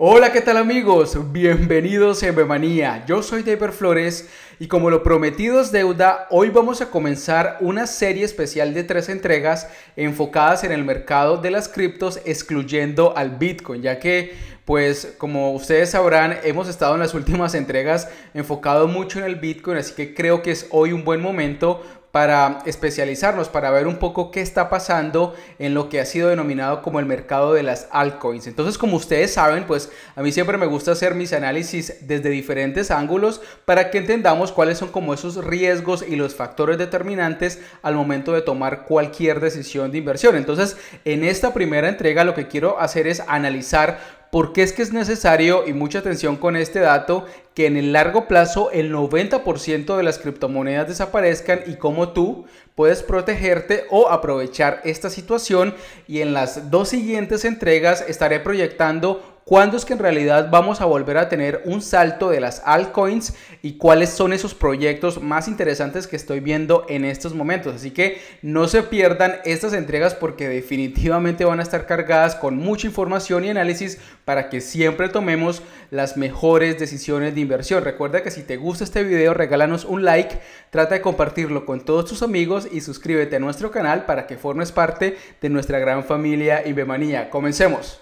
Hola, ¿qué tal amigos? Bienvenidos a Bemanía. Yo soy David Flores y como lo prometido es deuda, hoy vamos a comenzar una serie especial de tres entregas enfocadas en el mercado de las criptos excluyendo al Bitcoin, ya que pues como ustedes sabrán, hemos estado en las últimas entregas enfocado mucho en el Bitcoin, así que creo que es hoy un buen momento para especializarnos, para ver un poco qué está pasando en lo que ha sido denominado como el mercado de las altcoins. Entonces, como ustedes saben, pues a mí siempre me gusta hacer mis análisis desde diferentes ángulos para que entendamos cuáles son como esos riesgos y los factores determinantes al momento de tomar cualquier decisión de inversión. Entonces, en esta primera entrega lo que quiero hacer es analizar porque es que es necesario, y mucha atención con este dato, que en el largo plazo el 90% de las criptomonedas desaparezcan y cómo tú puedes protegerte o aprovechar esta situación. Y en las dos siguientes entregas estaré proyectando ¿Cuándo es que en realidad vamos a volver a tener un salto de las altcoins y cuáles son esos proyectos más interesantes que estoy viendo en estos momentos? Así que no se pierdan estas entregas porque definitivamente van a estar cargadas con mucha información y análisis para que siempre tomemos las mejores decisiones de inversión. Recuerda que si te gusta este video, regálanos un like, trata de compartirlo con todos tus amigos y suscríbete a nuestro canal para que formes parte de nuestra gran familia Ibemanía. Comencemos.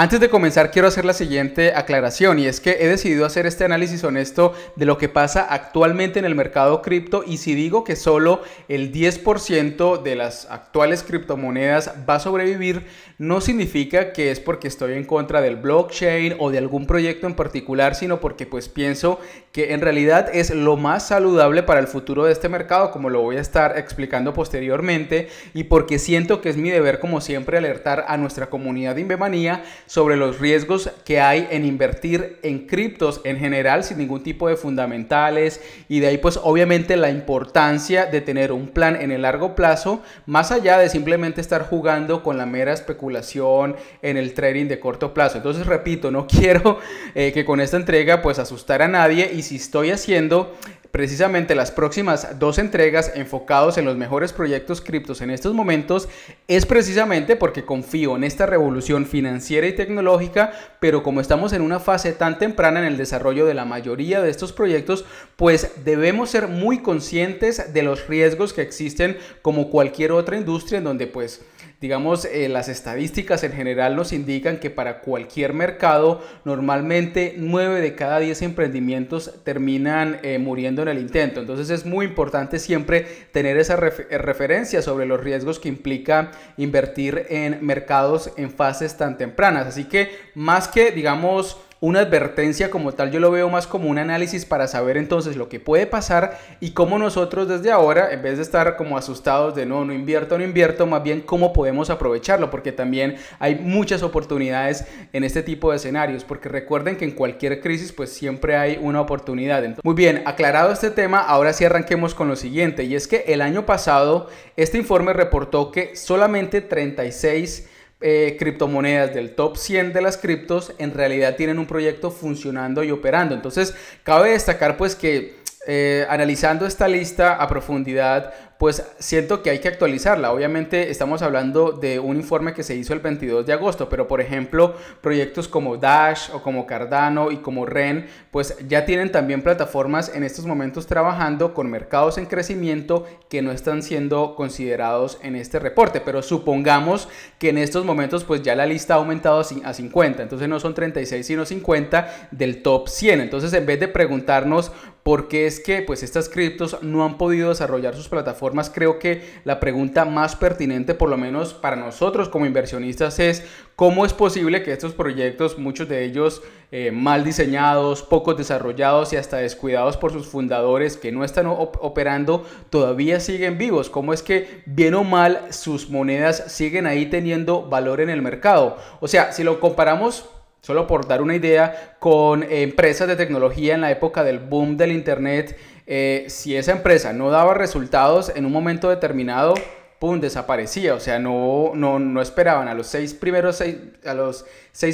Antes de comenzar quiero hacer la siguiente aclaración y es que he decidido hacer este análisis honesto de lo que pasa actualmente en el mercado cripto y si digo que solo el 10% de las actuales criptomonedas va a sobrevivir, no significa que es porque estoy en contra del blockchain o de algún proyecto en particular, sino porque pues pienso que en realidad es lo más saludable para el futuro de este mercado, como lo voy a estar explicando posteriormente y porque siento que es mi deber como siempre alertar a nuestra comunidad de Invemanía sobre los riesgos que hay en invertir en criptos en general sin ningún tipo de fundamentales y de ahí pues obviamente la importancia de tener un plan en el largo plazo más allá de simplemente estar jugando con la mera especulación en el trading de corto plazo. Entonces repito, no quiero eh, que con esta entrega pues asustar a nadie y si estoy haciendo Precisamente las próximas dos entregas enfocados en los mejores proyectos criptos en estos momentos es precisamente porque confío en esta revolución financiera y tecnológica, pero como estamos en una fase tan temprana en el desarrollo de la mayoría de estos proyectos, pues debemos ser muy conscientes de los riesgos que existen como cualquier otra industria en donde pues Digamos, eh, las estadísticas en general nos indican que para cualquier mercado, normalmente 9 de cada 10 emprendimientos terminan eh, muriendo en el intento. Entonces es muy importante siempre tener esa eh, referencia sobre los riesgos que implica invertir en mercados en fases tan tempranas. Así que más que, digamos, una advertencia como tal, yo lo veo más como un análisis para saber entonces lo que puede pasar y cómo nosotros desde ahora, en vez de estar como asustados de no, no invierto, no invierto, más bien cómo podemos aprovecharlo, porque también hay muchas oportunidades en este tipo de escenarios, porque recuerden que en cualquier crisis pues siempre hay una oportunidad. muy bien, aclarado este tema, ahora sí arranquemos con lo siguiente, y es que el año pasado este informe reportó que solamente 36 eh, criptomonedas del top 100 de las criptos en realidad tienen un proyecto funcionando y operando. Entonces, cabe destacar pues que eh, analizando esta lista a profundidad, pues siento que hay que actualizarla. Obviamente estamos hablando de un informe que se hizo el 22 de agosto, pero por ejemplo proyectos como Dash o como Cardano y como Ren, pues ya tienen también plataformas en estos momentos trabajando con mercados en crecimiento que no están siendo considerados en este reporte. Pero supongamos que en estos momentos pues ya la lista ha aumentado a 50, entonces no son 36 sino 50 del top 100. Entonces en vez de preguntarnos porque es que pues estas criptos no han podido desarrollar sus plataformas, creo que la pregunta más pertinente por lo menos para nosotros como inversionistas es cómo es posible que estos proyectos, muchos de ellos eh, mal diseñados, poco desarrollados y hasta descuidados por sus fundadores que no están operando, todavía siguen vivos, cómo es que bien o mal sus monedas siguen ahí teniendo valor en el mercado. O sea, si lo comparamos Solo por dar una idea, con empresas de tecnología en la época del boom del Internet, eh, si esa empresa no daba resultados en un momento determinado, pum, desaparecía. O sea, no, no, esperaban. A los, seis primeros, a los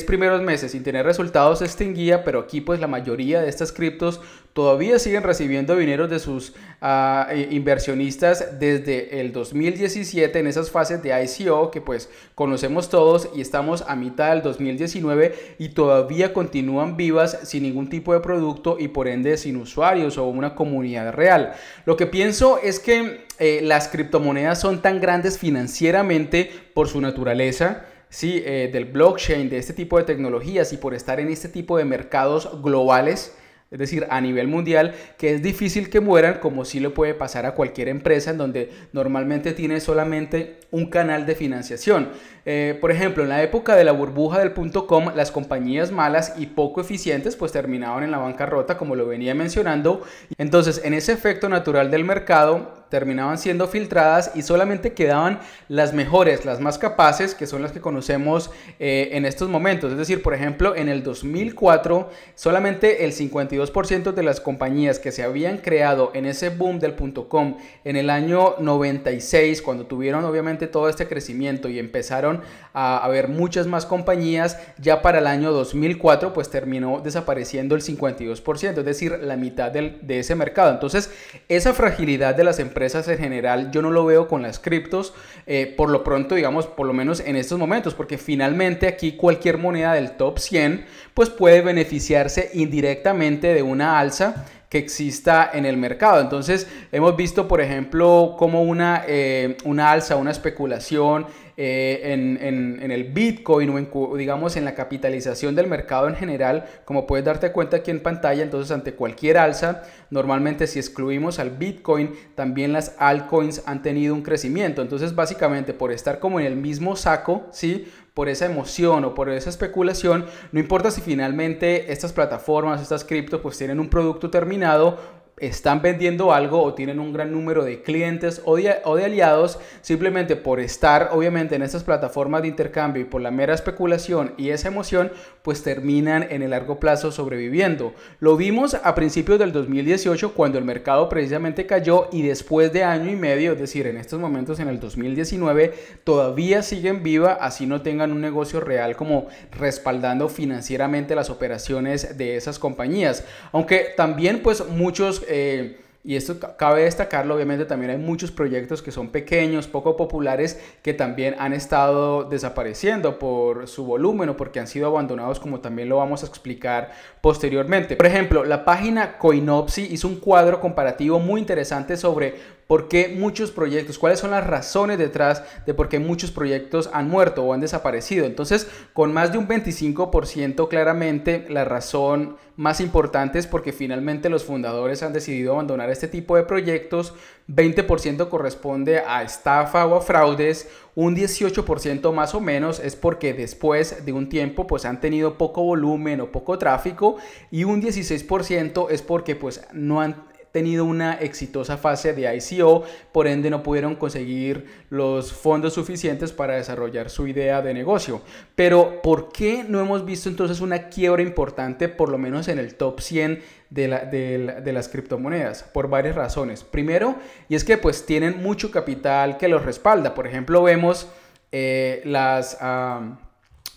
primeros meses sin tener resultados se extinguía, pero aquí pues la mayoría de estas criptos todavía siguen recibiendo dinero de sus ah, eh, inversionistas desde el 2017 en esas fases de ICO que pues conocemos todos y estamos a mitad del 2019 y todavía continúan vivas sin ningún tipo de producto y por ende sin usuarios o una comunidad real. Lo que pienso es que eh, las criptomonedas son tan grandes financieramente por su naturaleza, ¿sí? Eh, del blockchain, de este tipo de tecnologías y por estar en este tipo de mercados globales, es decir, a nivel mundial, que es difícil que mueran, como sí le puede pasar a cualquier empresa en donde normalmente tiene solamente un canal de financiación. Eh, por ejemplo, en la época de la burbuja del punto com, las compañías malas y poco eficientes pues terminaban en la bancarrota, como lo venía mencionando. Entonces, en ese efecto natural del mercado, terminaban siendo filtradas y solamente quedaban las mejores, las más capaces, que son las que conocemos eh, en estos momentos. Es decir, por ejemplo, en el 2004, solamente el 52% de las compañías que se habían creado en ese boom del .com en el año 96, cuando tuvieron obviamente todo este crecimiento y empezaron a haber muchas más compañías, ya para el año 2004 pues terminó desapareciendo el 52%, es decir, la mitad de ese mercado. Entonces, esa fragilidad de las empresas en general yo no lo veo con las criptos, eh, por lo pronto, digamos, por lo menos en estos momentos, porque finalmente aquí cualquier moneda del top 100 pues puede beneficiarse indirectamente de una alza que exista en el mercado. Entonces, hemos visto, por ejemplo, como una, eh, una alza, una especulación eh, en, el Bitcoin o en, digamos en la capitalización del mercado en general, como puedes darte cuenta aquí en pantalla, entonces ante cualquier alza, normalmente si excluimos al Bitcoin, también las altcoins han tenido un crecimiento. Entonces, básicamente por estar como en el mismo saco, ¿sí? por esa emoción o por esa especulación, no importa si finalmente estas plataformas, estas criptos, pues tienen un producto terminado están vendiendo algo o tienen un gran número de clientes o de, o de, aliados simplemente por estar obviamente en estas plataformas de intercambio y por la mera especulación y esa emoción pues terminan en el largo plazo sobreviviendo. Lo vimos a principios del 2018 cuando el mercado precisamente cayó y después de año y medio, es decir, en estos momentos en el 2019 todavía siguen viva así no tengan un negocio real como respaldando financieramente las operaciones de esas compañías. Aunque también pues muchos eh, y esto cabe destacarlo, obviamente también hay muchos proyectos que son pequeños, poco populares, que también han estado desapareciendo por su volumen o porque han sido abandonados, como también lo vamos a explicar posteriormente. Por ejemplo, la página Coinopsy hizo un cuadro comparativo muy interesante sobre por qué muchos proyectos, cuáles son las razones detrás de por qué muchos proyectos han muerto o han desaparecido. Entonces, con más de un 25% claramente la razón más importante es porque finalmente los fundadores han decidido abandonar este tipo de proyectos, 20% corresponde a estafa o a fraudes, un 18% más o menos es porque después de un tiempo pues han tenido poco volumen o poco tráfico y un 16% es porque pues no han tenido una exitosa fase de ICO, por ende no pudieron conseguir los fondos suficientes para desarrollar su idea de negocio. Pero ¿por qué no hemos visto entonces una quiebra importante, por lo menos en el top 100 de, las criptomonedas por varias razones. Primero, y es que pues tienen mucho capital que los respalda. Por ejemplo, vemos eh, las,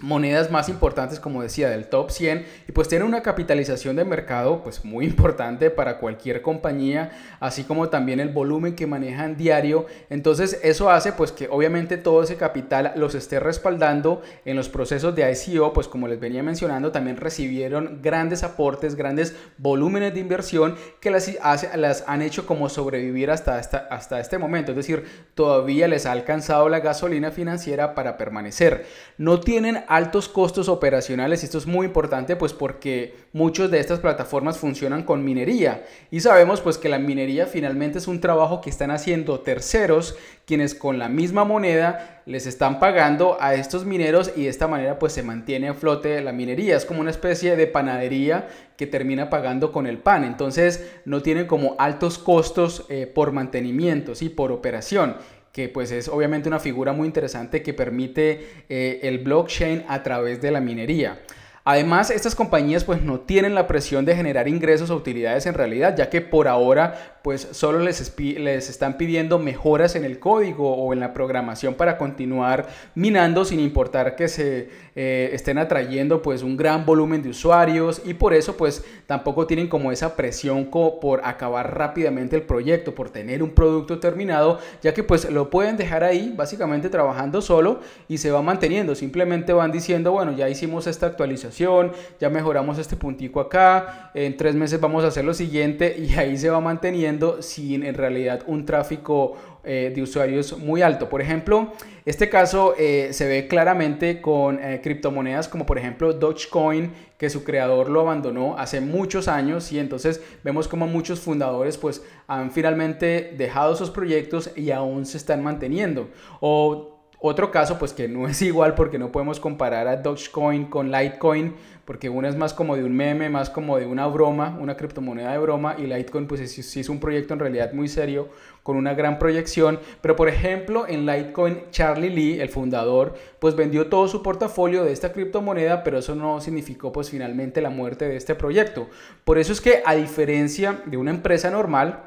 monedas más importantes, como decía, del top 100 y pues tiene una capitalización de mercado pues muy importante para cualquier compañía, así como también el volumen que manejan diario. Entonces eso hace pues que obviamente todo ese capital los esté respaldando en los procesos de ICO, pues como les venía mencionando, también recibieron grandes aportes, grandes volúmenes de inversión que las, las han hecho como sobrevivir hasta, hasta, hasta este momento. Es decir, todavía les ha alcanzado la gasolina financiera para permanecer. No tienen altos costos operacionales. Esto es muy importante pues porque muchas de estas plataformas funcionan con minería y sabemos pues que la minería finalmente es un trabajo que están haciendo terceros quienes con la misma moneda les están pagando a estos mineros y de esta manera pues se mantiene a flote la minería. Es como una especie de panadería que termina pagando con el pan. Entonces no tienen como altos costos eh, por mantenimiento, y por operación que pues es obviamente una figura muy interesante que permite eh, el blockchain a través de la minería. Además, estas compañías pues no tienen la presión de generar ingresos o utilidades en realidad, ya que por ahora pues solo les, les, están pidiendo mejoras en el código o en la programación para continuar minando sin importar que se eh, estén atrayendo pues un gran volumen de usuarios y por eso pues tampoco tienen como esa presión por acabar rápidamente el proyecto, por tener un producto terminado, ya que pues lo pueden dejar ahí básicamente trabajando solo y se va manteniendo, simplemente van diciendo, bueno, ya hicimos esta actualización, ya mejoramos este puntico acá, en tres meses vamos a hacer lo siguiente y ahí se va manteniendo sin en realidad un tráfico eh, de usuarios muy alto. Por ejemplo, este caso eh, se ve claramente con eh, criptomonedas como por ejemplo Dogecoin, que su creador lo abandonó hace muchos años y entonces vemos como muchos fundadores pues han finalmente dejado sus proyectos y aún se están manteniendo. O otro caso pues que no es igual porque no podemos comparar a Dogecoin con Litecoin, porque una es más como de un meme, más como de una broma, una criptomoneda de broma, y Litecoin pues sí es un proyecto en realidad muy serio, con una gran proyección, pero por ejemplo en Litecoin Charlie Lee, el fundador, pues vendió todo su portafolio de esta criptomoneda, pero eso no significó pues finalmente la muerte de este proyecto. Por eso es que a diferencia de una empresa normal,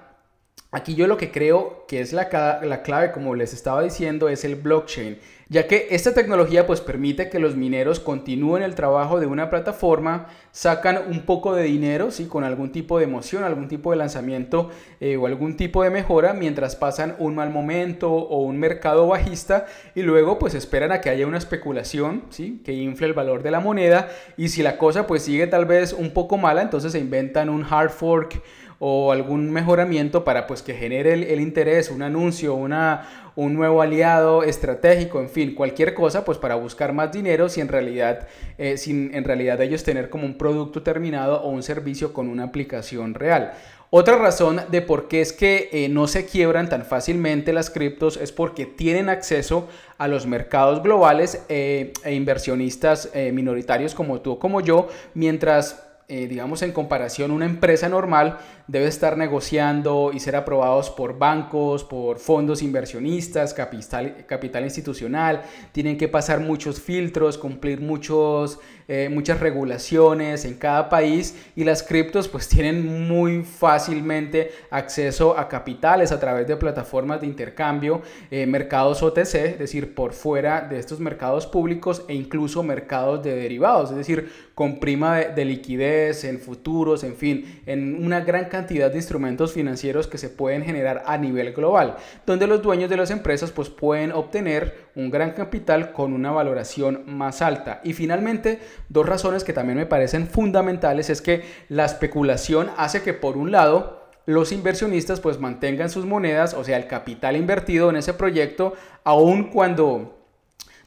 Aquí yo lo que creo que es la, la clave, como les estaba diciendo, es el blockchain ya que esta tecnología pues permite que los mineros continúen el trabajo de una plataforma, sacan un poco de dinero, ¿sí? con algún tipo de emoción, algún tipo de lanzamiento eh, o algún tipo de mejora mientras pasan un mal momento o un mercado bajista y luego pues esperan a que haya una especulación, ¿sí? que infle el valor de la moneda y si la cosa pues sigue tal vez un poco mala, entonces se inventan un hard fork o algún mejoramiento para pues que genere el, interés, un anuncio, una, un nuevo aliado estratégico, en fin, cualquier cosa pues para buscar más dinero si en realidad, eh, sin en realidad ellos tener como un producto terminado o un servicio con una aplicación real. Otra razón de por qué es que eh, no se quiebran tan fácilmente las criptos es porque tienen acceso a los mercados globales eh, e inversionistas minoritarios como tú o como yo, mientras, digamos, en comparación una empresa normal debe estar negociando y ser aprobados por bancos, por fondos inversionistas, capital, capital institucional, tienen que pasar muchos filtros, cumplir muchos, eh, muchas regulaciones en cada país y las criptos pues tienen muy fácilmente acceso a capitales a través de plataformas de intercambio, eh, mercados OTC, es decir, por fuera de estos mercados públicos e incluso mercados de derivados, es decir, con prima de, de liquidez en futuros, en fin, en una gran cantidad cantidad de instrumentos financieros que se pueden generar a nivel global, donde los dueños de las empresas pues pueden obtener un gran capital con una valoración más alta. Y finalmente, dos razones que también me parecen fundamentales es que la especulación hace que por un lado los inversionistas pues mantengan sus monedas, o sea, el capital invertido en ese proyecto, aun cuando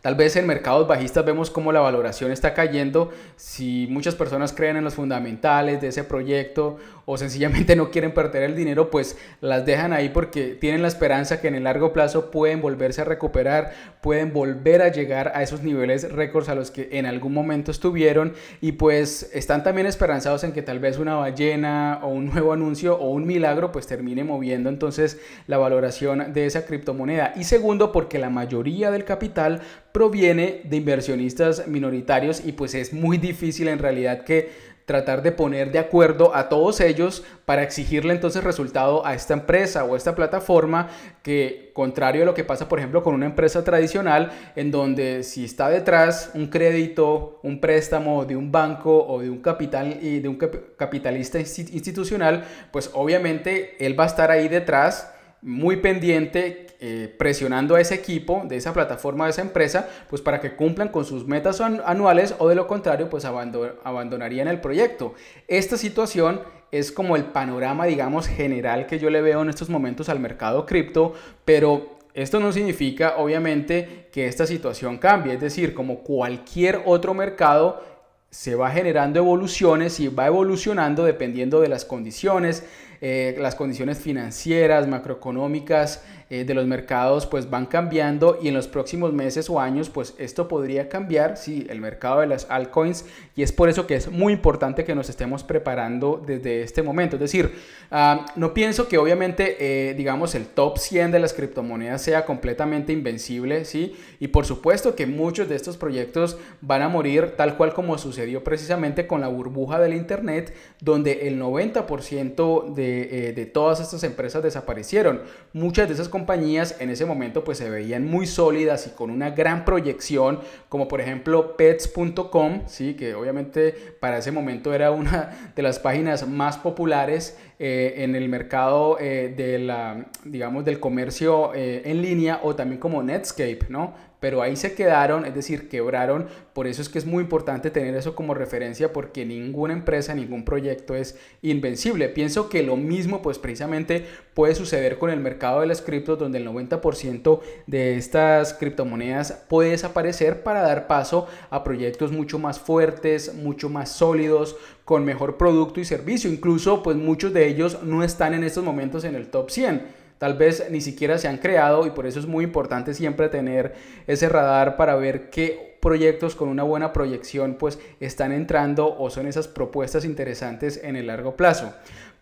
Tal vez en mercados bajistas vemos cómo la valoración está cayendo. Si muchas personas creen en los fundamentales de ese proyecto o sencillamente no quieren perder el dinero, pues las dejan ahí porque tienen la esperanza que en el largo plazo pueden volverse a recuperar, pueden volver a llegar a esos niveles récords a los que en algún momento estuvieron y pues están también esperanzados en que tal vez una ballena o un nuevo anuncio o un milagro pues termine moviendo entonces la valoración de esa criptomoneda. Y segundo, porque la mayoría del capital proviene de inversionistas minoritarios y pues es muy difícil en realidad que tratar de poner de acuerdo a todos ellos para exigirle entonces resultado a esta empresa o esta plataforma que contrario a lo que pasa por ejemplo con una empresa tradicional en donde si está detrás un crédito, un préstamo de un banco o de un capital y eh, de un capitalista institucional, pues obviamente él va a estar ahí detrás muy pendiente, eh, presionando a ese equipo, de esa plataforma, de esa empresa, pues para que cumplan con sus metas anuales o de lo contrario, pues abandonarían el proyecto. Esta situación es como el panorama, digamos, general que yo le veo en estos momentos al mercado cripto, pero esto no significa, obviamente, que esta situación cambie, es decir, como cualquier otro mercado, se va generando evoluciones y va evolucionando dependiendo de las condiciones, eh, las condiciones financieras, macroeconómicas eh, de los mercados pues van cambiando y en los próximos meses o años pues esto podría cambiar, sí, el mercado de las altcoins y es por eso que es muy importante que nos estemos preparando desde este momento. Es decir, ah, no pienso que obviamente eh, digamos el top 100 de las criptomonedas sea completamente invencible, sí, y por supuesto que muchos de estos proyectos van a morir tal cual como sucedió precisamente con la burbuja del Internet, donde el 90% de eh, de todas estas empresas desaparecieron. Muchas de esas compañías en ese momento pues se veían muy sólidas y con una gran proyección, como por ejemplo pets.com, ¿sí? que obviamente para ese momento era una de las páginas más populares eh, en el mercado eh, de la, digamos, del comercio en línea o también como Netscape, ¿no? pero ahí se quedaron, es decir, quebraron. Por eso es que es muy importante tener eso como referencia porque ninguna empresa, ningún proyecto es invencible. Pienso que lo mismo pues precisamente puede suceder con el mercado de las criptos donde el 90% de estas criptomonedas puede desaparecer para dar paso a proyectos mucho más fuertes, mucho más sólidos, con mejor producto y servicio. Incluso pues muchos de ellos no están en estos momentos en el top 100 tal vez ni siquiera se han creado y por eso es muy importante siempre tener ese radar para ver qué proyectos con una buena proyección pues están entrando o son esas propuestas interesantes en el largo plazo.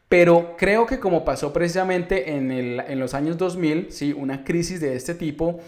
Pero creo que como pasó precisamente en, los años 2000, ¿sí? una crisis de este tipo,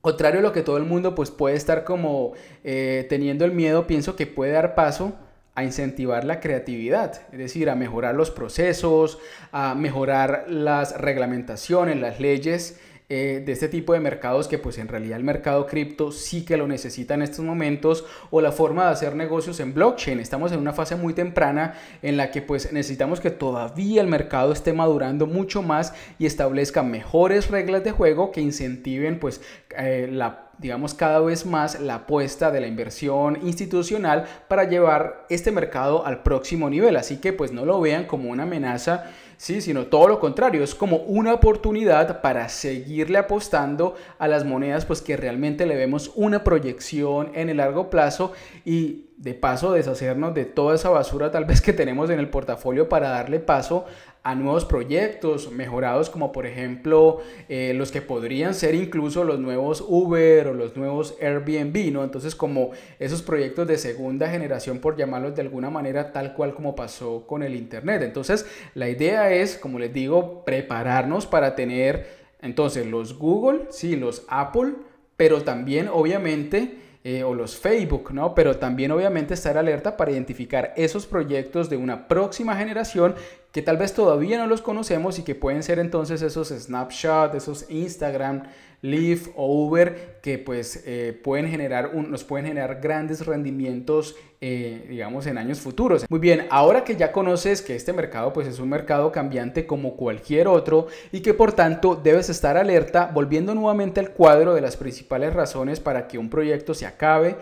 contrario a lo que todo el mundo pues puede estar como eh, teniendo el miedo, pienso que puede dar paso a incentivar la creatividad, es decir, a mejorar los procesos, a mejorar las reglamentaciones, las leyes eh, de este tipo de mercados que pues en realidad el mercado cripto sí que lo necesita en estos momentos o la forma de hacer negocios en blockchain. Estamos en una fase muy temprana en la que pues necesitamos que todavía el mercado esté madurando mucho más y establezca mejores reglas de juego que incentiven pues eh, la digamos, cada vez más la apuesta de la inversión institucional para llevar este mercado al próximo nivel. Así que pues no lo vean como una amenaza ¿sí? sino todo lo contrario, es como una oportunidad para seguirle apostando a las monedas pues que realmente le vemos una proyección en el largo plazo y de paso deshacernos de toda esa basura tal vez que tenemos en el portafolio para darle paso a nuevos proyectos mejorados como por ejemplo eh, los que podrían ser incluso los nuevos Uber o los nuevos Airbnb, ¿no? Entonces como esos proyectos de segunda generación por llamarlos de alguna manera tal cual como pasó con el Internet. Entonces la idea es, como les digo, prepararnos para tener entonces los Google, sí, los Apple, pero también obviamente eh, o los Facebook, ¿no? Pero también obviamente estar alerta para identificar esos proyectos de una próxima generación que tal vez todavía no los conocemos y que pueden ser entonces esos snapshots, esos Instagram, Leaf o Uber que pues eh, pueden generar nos pueden generar grandes rendimientos eh, digamos en años futuros. Muy bien, ahora que ya conoces que este mercado pues es un mercado cambiante como cualquier otro y que por tanto debes estar alerta volviendo nuevamente al cuadro de las principales razones para que un proyecto se acabe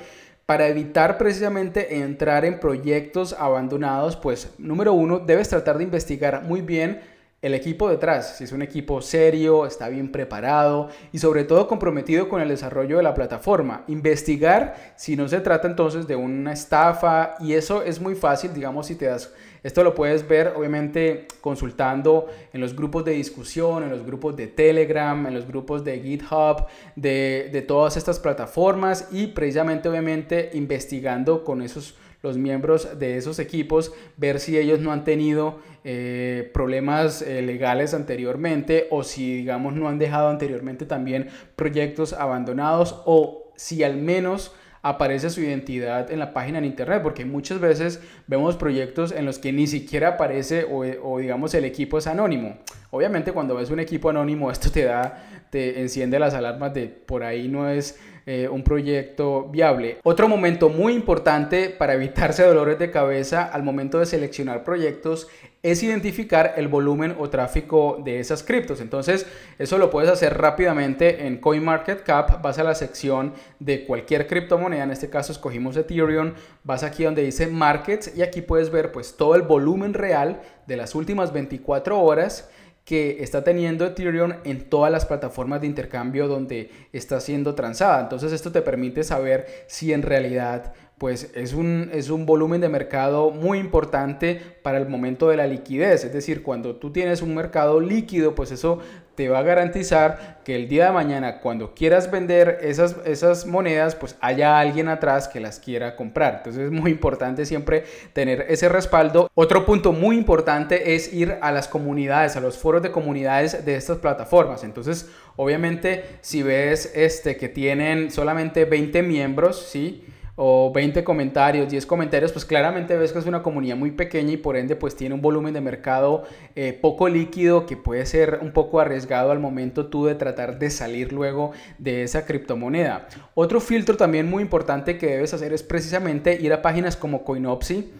para evitar precisamente entrar en proyectos abandonados, pues número uno, debes tratar de investigar muy bien el equipo detrás, si es un equipo serio, está bien preparado y sobre todo comprometido con el desarrollo de la plataforma. Investigar si no se trata entonces de una estafa y eso es muy fácil, digamos, si te das esto lo puedes ver obviamente consultando en los grupos de discusión, en los grupos de Telegram, en los grupos de GitHub, de, todas estas plataformas y precisamente obviamente investigando con esos los miembros de esos equipos, ver si ellos no han tenido eh, problemas eh, legales anteriormente o si, digamos, no han dejado anteriormente también proyectos abandonados o si al menos aparece su identidad en la página en internet, porque muchas veces vemos proyectos en los que ni siquiera aparece o, digamos el equipo es anónimo. Obviamente cuando ves un equipo anónimo esto te da, te enciende las alarmas de por ahí no es eh, un proyecto viable. Otro momento muy importante para evitarse dolores de cabeza al momento de seleccionar proyectos es identificar el volumen o tráfico de esas criptos. Entonces, eso lo puedes hacer rápidamente en CoinMarketCap. Vas a la sección de cualquier criptomoneda, en este caso escogimos Ethereum. Vas aquí donde dice Markets y aquí puedes ver pues todo el volumen real de las últimas 24 horas que está teniendo Ethereum en todas las plataformas de intercambio donde está siendo transada. Entonces esto te permite saber si en realidad pues es un, es un volumen de mercado muy importante para el momento de la liquidez. Es decir, cuando tú tienes un mercado líquido, pues eso te va a garantizar que el día de mañana, cuando quieras vender esas, esas monedas, pues haya alguien atrás que las quiera comprar. Entonces es muy importante siempre tener ese respaldo. Otro punto muy importante es ir a las comunidades, a los foros de comunidades de estas plataformas. Entonces, obviamente, si ves este que tienen solamente 20 miembros, ¿sí? o 20 comentarios, 10 comentarios, pues claramente ves que es una comunidad muy pequeña y por ende pues tiene un volumen de mercado eh, poco líquido que puede ser un poco arriesgado al momento tú de tratar de salir luego de esa criptomoneda. Otro filtro también muy importante que debes hacer es precisamente ir a páginas como Coinopsy.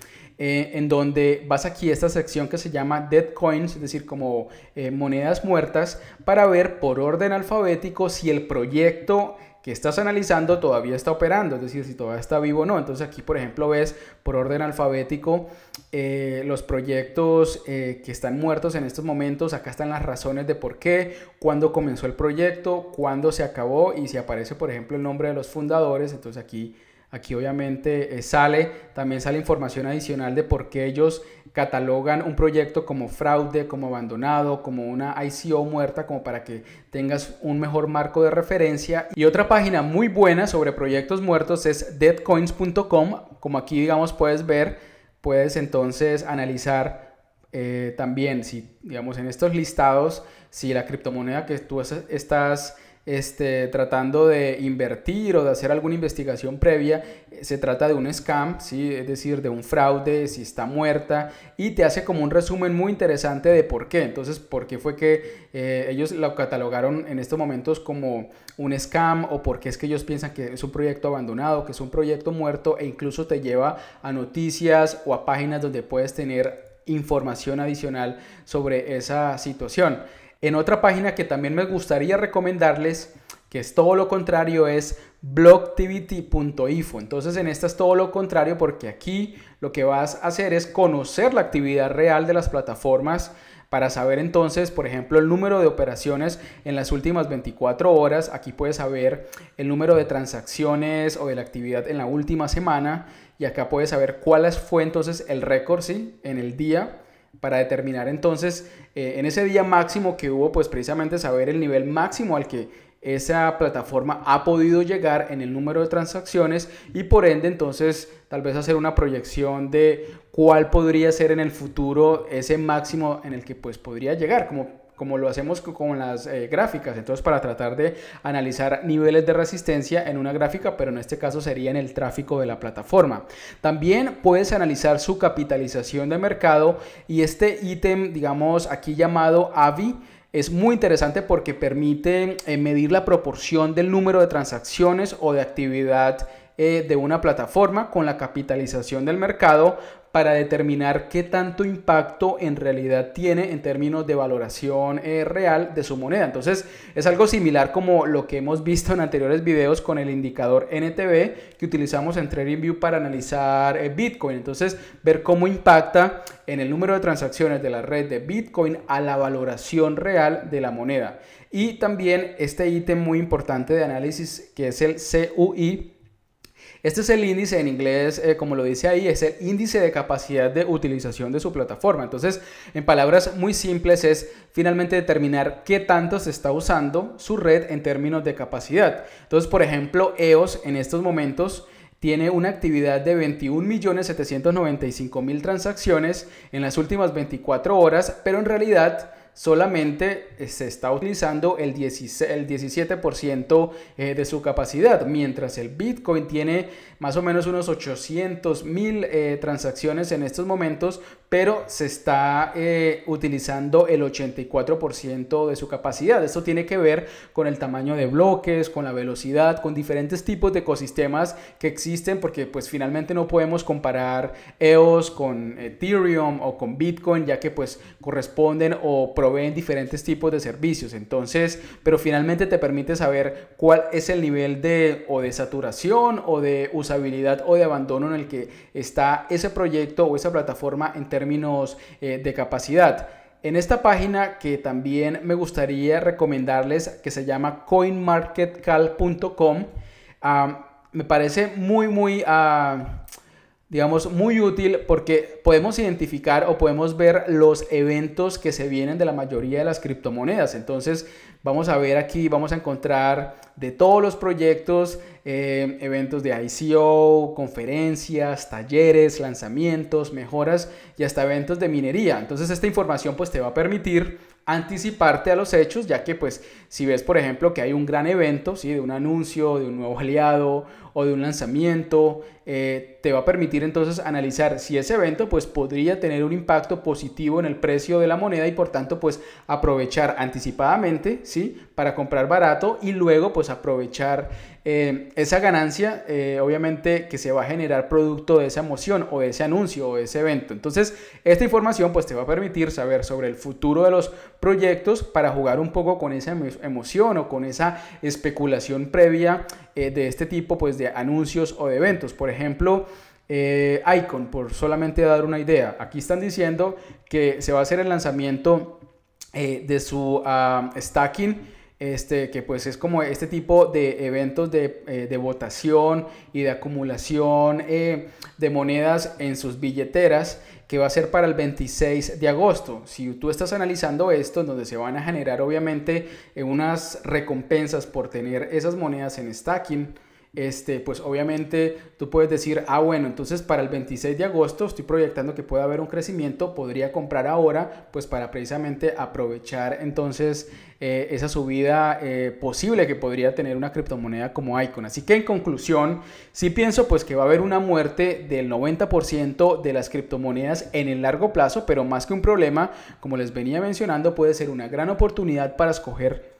Eh, en donde vas aquí a esta sección que se llama Dead Coins, es decir, como eh, monedas muertas, para ver por orden alfabético si el proyecto estás analizando todavía está operando, es decir, si todavía está vivo o no. Entonces aquí, por ejemplo, ves por orden alfabético eh, los proyectos eh, que están muertos en estos momentos. Acá están las razones de por qué, cuándo comenzó el proyecto, cuándo se acabó y si aparece, por ejemplo, el nombre de los fundadores, entonces aquí Aquí obviamente eh, sale, también sale información adicional de por qué ellos catalogan un proyecto como fraude, como abandonado, como una ICO muerta, como para que tengas un mejor marco de referencia. Y otra página muy buena sobre proyectos muertos es deadcoins.com. Como aquí, digamos, puedes ver, puedes entonces analizar eh, también si, digamos, en estos listados, si la criptomoneda que tú estás este, tratando de invertir o de hacer alguna investigación previa, eh, se trata de un scam, ¿sí? es decir, de un fraude, si está muerta, y te hace como un resumen muy interesante de por qué. Entonces, por qué fue que eh, ellos lo catalogaron en estos momentos como un scam o por qué es que ellos piensan que es un proyecto abandonado, que es un proyecto muerto e incluso te lleva a noticias o a páginas donde puedes tener información adicional sobre esa situación. En otra página que también me gustaría recomendarles, que es todo lo contrario, es blogtivity.info. Entonces en esta es todo lo contrario porque aquí lo que vas a hacer es conocer la actividad real de las plataformas para saber entonces, por ejemplo, el número de operaciones en las últimas 24 horas. Aquí puedes saber el número de transacciones o de la actividad en la última semana y acá puedes saber cuál fue entonces el récord en el día para determinar entonces eh, en ese día máximo que hubo, pues precisamente saber el nivel máximo al que esa plataforma ha podido llegar en el número de transacciones y por ende entonces tal vez hacer una proyección de cuál podría ser en el futuro ese máximo en el que pues podría llegar, como como lo hacemos con las eh, gráficas, entonces para tratar de analizar niveles de resistencia en una gráfica, pero en este caso sería en el tráfico de la plataforma. También puedes analizar su capitalización de mercado y este ítem, digamos, aquí llamado AVI, es muy interesante porque permite eh, medir la proporción del número de transacciones o de actividad eh, de una plataforma con la capitalización del mercado para determinar qué tanto impacto en realidad tiene en términos de valoración eh, real de su moneda. Entonces es algo similar como lo que hemos visto en anteriores videos con el indicador NTB que utilizamos en TradingView para analizar eh, Bitcoin. Entonces ver cómo impacta en el número de transacciones de la red de Bitcoin a la valoración real de la moneda. Y también este ítem muy importante de análisis que es el CUI este es el índice en inglés, eh, como lo dice ahí, es el índice de capacidad de utilización de su plataforma. Entonces, en palabras muy simples es finalmente determinar qué tanto se está usando su red en términos de capacidad. Entonces, por ejemplo, EOS en estos momentos tiene una actividad de 21.795.000 transacciones en las últimas 24 horas, pero en realidad solamente eh, se está utilizando el, 17% eh, de su capacidad, mientras el Bitcoin tiene más o menos unos 800 mil eh, transacciones en estos momentos pero se está eh, utilizando el 84% de su capacidad. Esto tiene que ver con el tamaño de bloques, con la velocidad, con diferentes tipos de ecosistemas que existen, porque pues finalmente no podemos comparar EOS con Ethereum o con Bitcoin, ya que pues corresponden o proveen diferentes tipos de servicios. Entonces, pero finalmente te permite saber cuál es el nivel de o de saturación o de usabilidad o de abandono en el que está ese proyecto o esa plataforma en términos términos eh, de capacidad. En esta página que también me gustaría recomendarles, que se llama coinmarketcal.com, ah, me parece muy, muy... Ah, digamos, muy útil porque podemos identificar o podemos ver los eventos que se vienen de la mayoría de las criptomonedas. Entonces, vamos a ver aquí, vamos a encontrar de todos los proyectos, eh, eventos de ICO, conferencias, talleres, lanzamientos, mejoras y hasta eventos de minería. Entonces, esta información pues te va a permitir anticiparte a los hechos, ya que pues si ves por ejemplo que hay un gran evento, ¿sí? de un anuncio, de un nuevo aliado o de un lanzamiento, eh, te va a permitir entonces analizar si ese evento pues podría tener un impacto positivo en el precio de la moneda y por tanto pues aprovechar anticipadamente, ¿sí? Para comprar barato y luego pues aprovechar eh, esa ganancia eh, obviamente que se va a generar producto de esa emoción o de ese anuncio o ese evento. Entonces, esta información pues te va a permitir saber sobre el futuro de los proyectos para jugar un poco con esa emoción o con esa especulación previa eh, de este tipo pues de anuncios o de eventos. Por ejemplo, Icon, por solamente dar una idea, aquí están diciendo que se va a hacer el lanzamiento de su ah, stacking este, que pues es como este tipo de eventos de, eh, votación y de acumulación eh, de monedas en sus billeteras que va a ser para el 26 de agosto. Si tú estás analizando esto, en donde se van a generar obviamente eh, unas recompensas por tener esas monedas en stacking, este, pues obviamente tú puedes decir, ah, bueno, entonces para el 26 de agosto estoy proyectando que pueda haber un crecimiento, podría comprar ahora, pues para precisamente aprovechar entonces eh, esa subida eh, posible que podría tener una criptomoneda como Icon. Así que en conclusión, sí pienso pues que va a haber una muerte del 90% de las criptomonedas en el largo plazo, pero más que un problema, como les venía mencionando, puede ser una gran oportunidad para escoger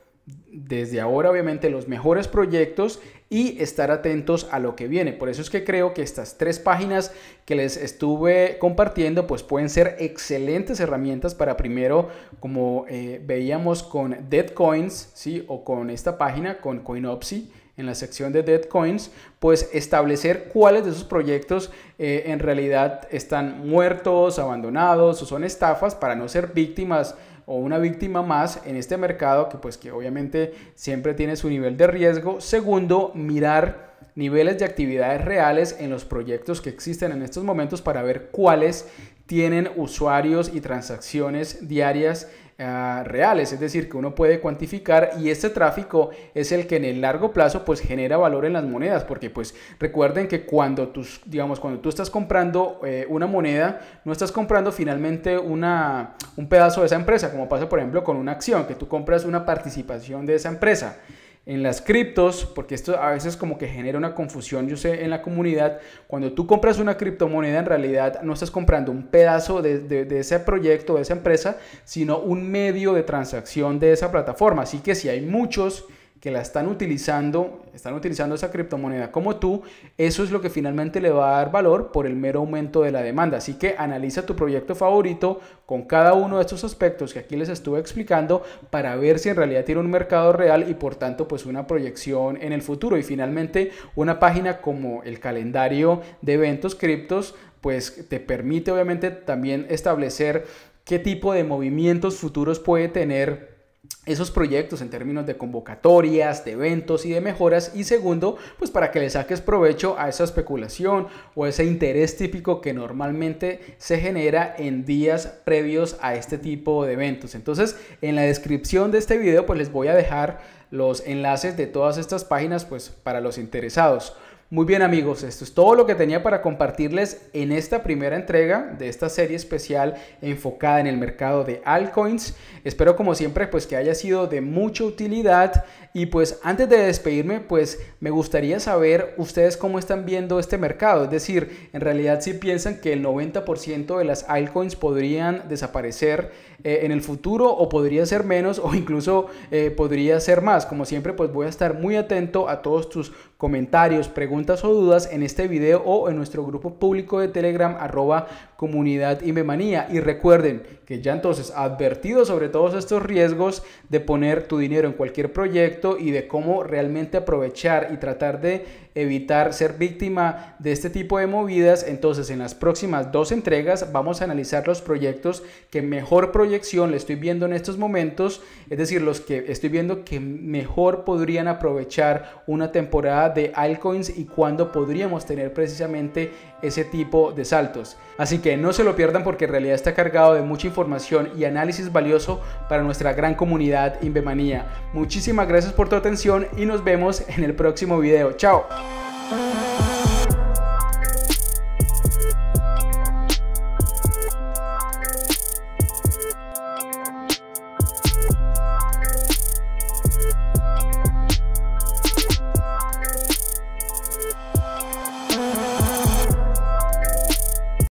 desde ahora obviamente los mejores proyectos y estar atentos a lo que viene. Por eso es que creo que estas tres páginas que les estuve compartiendo pues pueden ser excelentes herramientas para primero como eh, veíamos con Dead Coins, ¿sí? O con esta página, con Coinopsy en la sección de Dead Coins, pues establecer cuáles de esos proyectos eh, en realidad están muertos, abandonados o son estafas para no ser víctimas o una víctima más en este mercado que pues que obviamente siempre tiene su nivel de riesgo. Segundo, mirar niveles de actividades reales en los proyectos que existen en estos momentos para ver cuáles tienen usuarios y transacciones diarias Ah, reales, es decir, que uno puede cuantificar y este tráfico es el que en el largo plazo pues genera valor en las monedas, porque pues recuerden que cuando tú, digamos, cuando tú estás comprando eh, una moneda, no estás comprando finalmente una, un pedazo de esa empresa, como pasa por ejemplo con una acción, que tú compras una participación de esa empresa en las criptos, porque esto a veces como que genera una confusión, yo sé, en la comunidad, cuando tú compras una criptomoneda en realidad no estás comprando un pedazo de, ese proyecto, de esa empresa, sino un medio de transacción de esa plataforma. Así que si hay muchos que la están utilizando, están utilizando esa criptomoneda como tú, eso es lo que finalmente le va a dar valor por el mero aumento de la demanda. Así que analiza tu proyecto favorito con cada uno de estos aspectos que aquí les estuve explicando para ver si en realidad tiene un mercado real y por tanto pues una proyección en el futuro. Y finalmente una página como el calendario de eventos criptos pues te permite obviamente también establecer qué tipo de movimientos futuros puede tener esos proyectos en términos de convocatorias, de eventos y de mejoras. Y segundo, pues para que le saques provecho a esa especulación o ese interés típico que normalmente se genera en días previos a este tipo de eventos. Entonces, en la descripción de este video, pues les voy a dejar los enlaces de todas estas páginas, pues para los interesados. Muy bien amigos, esto es todo lo que tenía para compartirles en esta primera entrega de esta serie especial enfocada en el mercado de altcoins. Espero como siempre pues que haya sido de mucha utilidad y pues antes de despedirme pues me gustaría saber ustedes cómo están viendo este mercado, es decir, en realidad si piensan que el 90% de las altcoins podrían desaparecer eh, en el futuro o podría ser menos o incluso eh, podría ser más. Como siempre, pues voy a estar muy atento a todos tus comentarios, preguntas o dudas en este video o en nuestro grupo público de Telegram arroba comunidad memanía Y recuerden que ya entonces advertido sobre todos estos riesgos de poner tu dinero en cualquier proyecto y de cómo realmente aprovechar y tratar de evitar ser víctima de este tipo de movidas, entonces en las próximas dos entregas vamos a analizar los proyectos que mejor proyección le estoy viendo en estos momentos, es decir, los que estoy viendo que mejor podrían aprovechar una temporada de altcoins y cuándo podríamos tener precisamente ese tipo de saltos. Así que no se lo pierdan porque en realidad está cargado de mucha información y análisis valioso para nuestra gran comunidad Invemanía. Muchísimas gracias por tu atención y nos vemos en el próximo video. Chao.